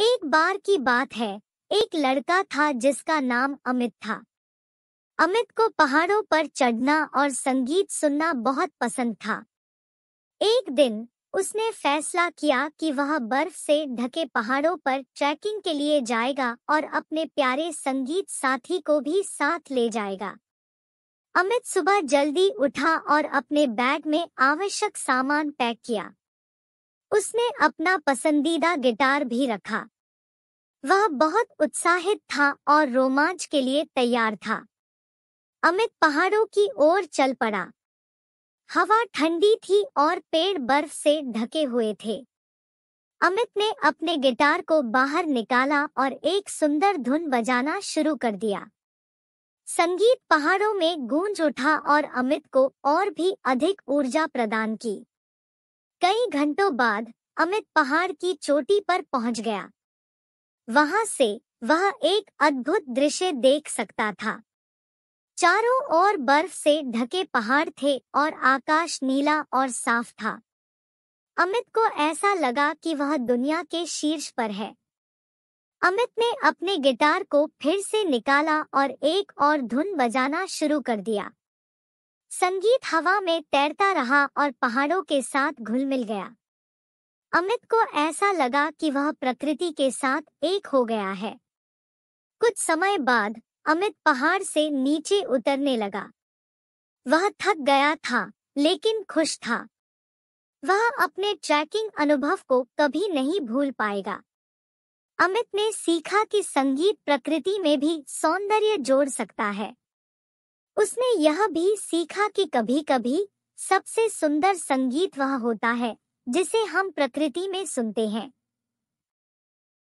एक बार की बात है एक लड़का था जिसका नाम अमित था अमित को पहाड़ों पर चढ़ना और संगीत सुनना बहुत पसंद था एक दिन उसने फैसला किया कि वह बर्फ से ढके पहाड़ों पर ट्रैकिंग के लिए जाएगा और अपने प्यारे संगीत साथी को भी साथ ले जाएगा अमित सुबह जल्दी उठा और अपने बैग में आवश्यक सामान पैक किया उसने अपना पसंदीदा गिटार भी रखा वह बहुत उत्साहित था और रोमांच के लिए तैयार था अमित पहाड़ों की ओर चल पड़ा हवा ठंडी थी और पेड़ बर्फ से ढके हुए थे अमित ने अपने गिटार को बाहर निकाला और एक सुंदर धुन बजाना शुरू कर दिया संगीत पहाड़ों में गूंज उठा और अमित को और भी अधिक ऊर्जा प्रदान की कई घंटों बाद अमित पहाड़ की चोटी पर पहुंच गया वहां से वह एक अद्भुत दृश्य देख सकता था चारों ओर बर्फ से ढके पहाड़ थे और आकाश नीला और साफ था अमित को ऐसा लगा कि वह दुनिया के शीर्ष पर है अमित ने अपने गिटार को फिर से निकाला और एक और धुन बजाना शुरू कर दिया संगीत हवा में तैरता रहा और पहाड़ों के साथ घुल मिल गया अमित को ऐसा लगा कि वह प्रकृति के साथ एक हो गया है कुछ समय बाद अमित पहाड़ से नीचे उतरने लगा वह थक गया था लेकिन खुश था वह अपने ट्रैकिंग अनुभव को कभी नहीं भूल पाएगा अमित ने सीखा कि संगीत प्रकृति में भी सौंदर्य जोड़ सकता है उसने यह भी सीखा कि कभी कभी सबसे सुंदर संगीत वह होता है जिसे हम प्रकृति में सुनते हैं